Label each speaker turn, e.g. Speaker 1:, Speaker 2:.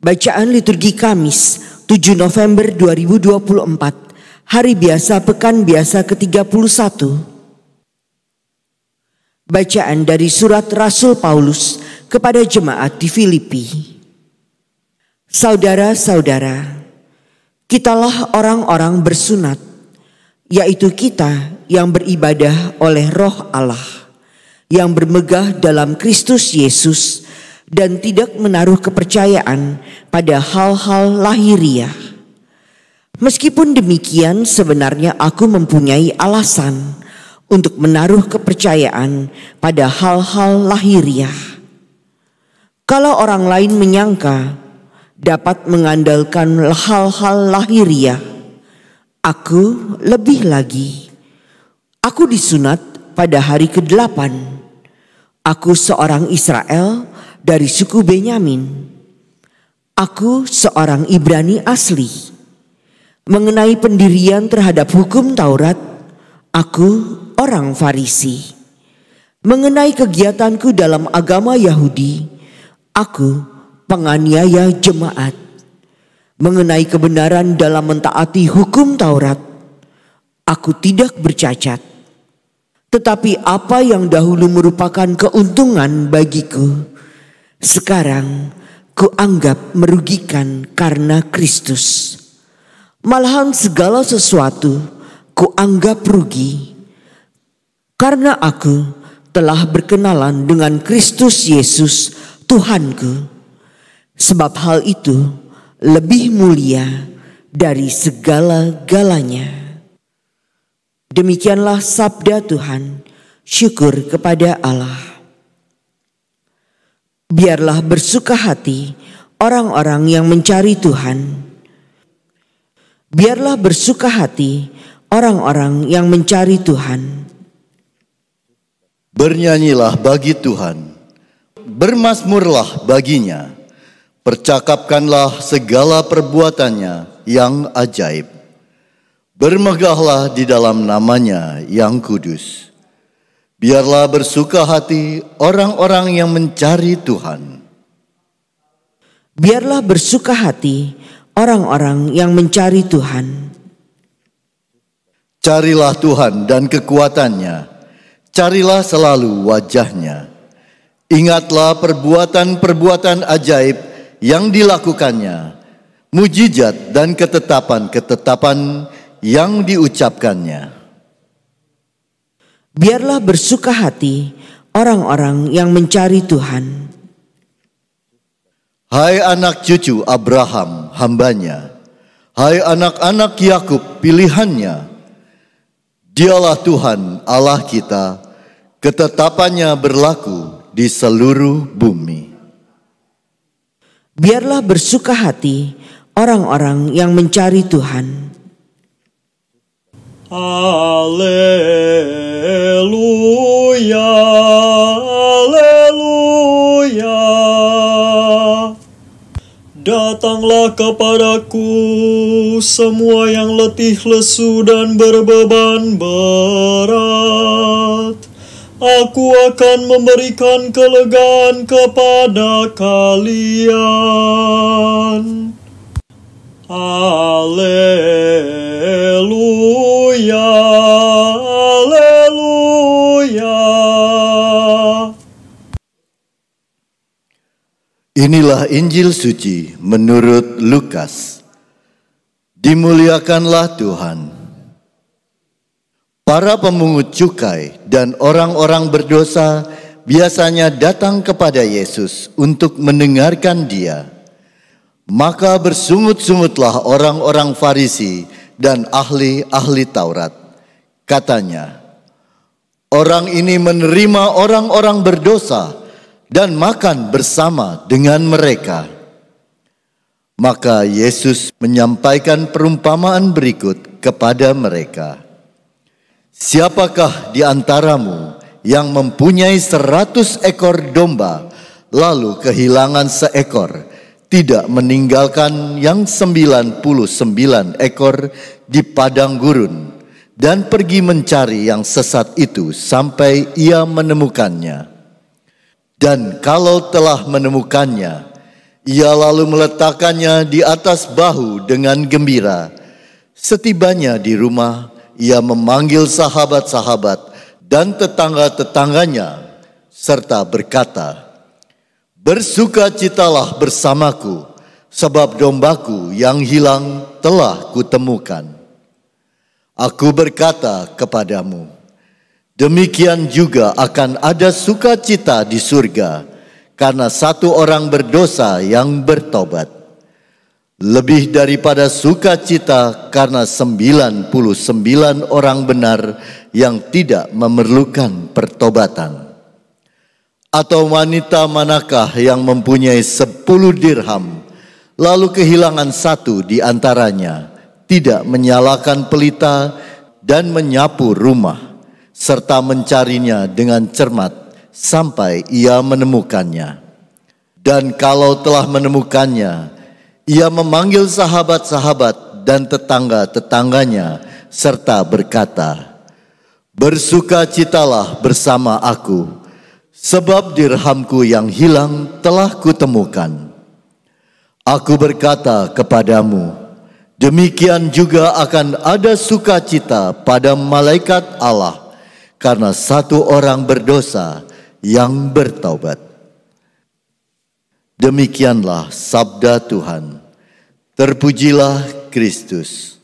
Speaker 1: Bacaan liturgi Kamis 7 November 2024 Hari biasa pekan biasa ke-31 Bacaan dari surat Rasul Paulus kepada jemaat di Filipi Saudara-saudara Kitalah orang-orang bersunat Yaitu kita yang beribadah oleh roh Allah Yang bermegah dalam Kristus Yesus dan tidak menaruh kepercayaan pada hal-hal lahiriah. Meskipun demikian, sebenarnya aku mempunyai alasan untuk menaruh kepercayaan pada hal-hal lahiriah. Kalau orang lain menyangka dapat mengandalkan hal-hal lahiriah, aku lebih lagi. Aku disunat pada hari ke-8. Aku seorang Israel dari suku Benyamin. Aku seorang Ibrani asli. Mengenai pendirian terhadap hukum Taurat, aku orang Farisi. Mengenai kegiatanku dalam agama Yahudi, aku penganiaya jemaat. Mengenai kebenaran dalam mentaati hukum Taurat, aku tidak bercacat. Tetapi apa yang dahulu merupakan keuntungan bagiku, sekarang kuanggap merugikan karena Kristus. Malahan segala sesuatu kuanggap rugi karena aku telah berkenalan dengan Kristus Yesus Tuhanku. Sebab hal itu lebih mulia dari segala galanya. Demikianlah sabda Tuhan. Syukur kepada Allah. Biarlah bersuka hati orang-orang yang mencari Tuhan. Biarlah bersuka hati orang-orang yang mencari Tuhan.
Speaker 2: Bernyanyilah bagi Tuhan, bermasmurlah baginya, percakapkanlah segala perbuatannya yang ajaib. Bermegahlah di dalam namanya yang kudus. Biarlah
Speaker 1: bersuka hati orang-orang yang mencari Tuhan. Biarlah bersuka hati orang-orang yang mencari Tuhan.
Speaker 2: Carilah Tuhan dan kekuatannya. Carilah selalu wajahnya. Ingatlah perbuatan-perbuatan ajaib yang dilakukannya. Mujijat dan ketetapan-ketetapan yang diucapkannya.
Speaker 1: Biarlah bersuka hati orang-orang yang mencari Tuhan.
Speaker 2: Hai anak cucu Abraham, hambanya. Hai anak-anak Yakub, pilihannya. Dialah Tuhan Allah kita, ketetapannya berlaku di seluruh bumi.
Speaker 1: Biarlah bersuka hati orang-orang yang mencari Tuhan. Haleluya,
Speaker 2: Haleluya. Datanglah kepadaku semua yang letih lesu dan berbeban berat. Aku akan memberikan kelegaan kepada kalian. Alleluia. Inilah Injil suci menurut Lukas. Dimuliakanlah Tuhan. Para pemungut cukai dan orang-orang berdosa biasanya datang kepada Yesus untuk mendengarkan Dia. Maka bersungut-sungutlah orang-orang Farisi dan ahli-ahli Taurat. Katanya, "Orang ini menerima orang-orang berdosa." dan makan bersama dengan mereka. Maka Yesus menyampaikan perumpamaan berikut kepada mereka. Siapakah di antaramu yang mempunyai seratus ekor domba lalu kehilangan seekor tidak meninggalkan yang sembilan puluh sembilan ekor di padang gurun dan pergi mencari yang sesat itu sampai ia menemukannya?' Dan kalau telah menemukannya, ia lalu meletakkannya di atas bahu dengan gembira. Setibanya di rumah, ia memanggil sahabat-sahabat dan tetangga-tetangganya, serta berkata, "Bersukacitalah bersamaku, sebab dombaku yang hilang telah kutemukan." Aku berkata kepadamu, Demikian juga akan ada sukacita di surga karena satu orang berdosa yang bertobat. Lebih daripada sukacita karena 99 orang benar yang tidak memerlukan pertobatan. Atau wanita manakah yang mempunyai 10 dirham lalu kehilangan satu di antaranya, tidak menyalakan pelita dan menyapu rumah serta mencarinya dengan cermat sampai ia menemukannya. Dan kalau telah menemukannya, ia memanggil sahabat-sahabat dan tetangga-tetangganya serta berkata, Bersukacitalah bersama aku, sebab dirhamku yang hilang telah kutemukan. Aku berkata kepadamu, demikian juga akan ada sukacita pada malaikat Allah karena satu orang berdosa yang bertaubat. Demikianlah sabda Tuhan. Terpujilah Kristus.